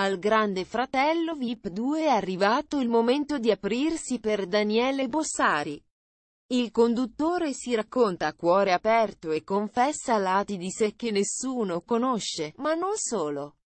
Al Grande Fratello VIP 2 è arrivato il momento di aprirsi per Daniele Bossari. Il conduttore si racconta a cuore aperto e confessa lati di sé che nessuno conosce, ma non solo.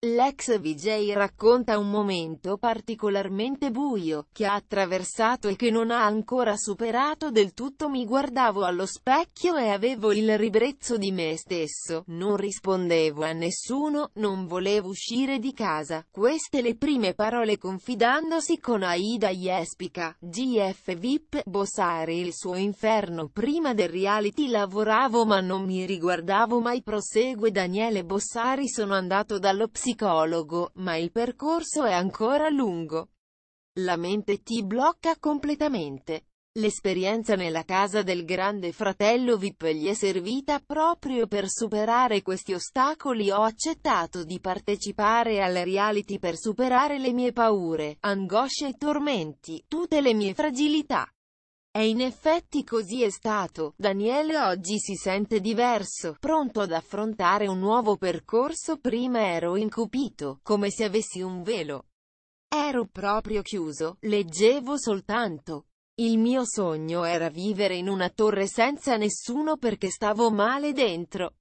L'ex VJ racconta un momento particolarmente buio, che ha attraversato e che non ha ancora superato del tutto mi guardavo allo specchio e avevo il ribrezzo di me stesso, non rispondevo a nessuno, non volevo uscire di casa, queste le prime parole confidandosi con Aida Jespica, GF VIP, Bossari il suo inferno prima del reality lavoravo ma non mi riguardavo mai prosegue Daniele Bossari sono andato dallo psicologo psicologo, ma il percorso è ancora lungo. La mente ti blocca completamente. L'esperienza nella casa del grande fratello VIP gli è servita proprio per superare questi ostacoli. Ho accettato di partecipare alla reality per superare le mie paure, angosce e tormenti, tutte le mie fragilità. E in effetti così è stato, Daniele oggi si sente diverso, pronto ad affrontare un nuovo percorso prima ero incupito, come se avessi un velo. Ero proprio chiuso, leggevo soltanto. Il mio sogno era vivere in una torre senza nessuno perché stavo male dentro.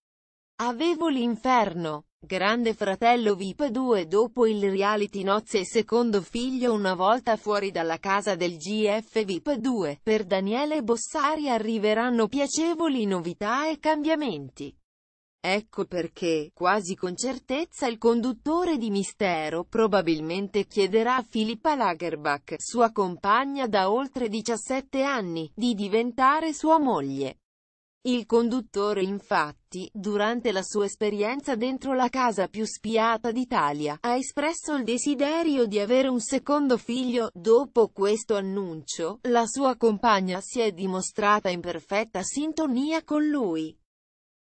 Avevo l'inferno. Grande fratello VIP 2 Dopo il reality nozze e secondo figlio una volta fuori dalla casa del GF VIP 2, per Daniele Bossari arriveranno piacevoli novità e cambiamenti. Ecco perché, quasi con certezza il conduttore di Mistero probabilmente chiederà a Filippa Lagerbach, sua compagna da oltre 17 anni, di diventare sua moglie. Il conduttore infatti, durante la sua esperienza dentro la casa più spiata d'Italia, ha espresso il desiderio di avere un secondo figlio. Dopo questo annuncio, la sua compagna si è dimostrata in perfetta sintonia con lui.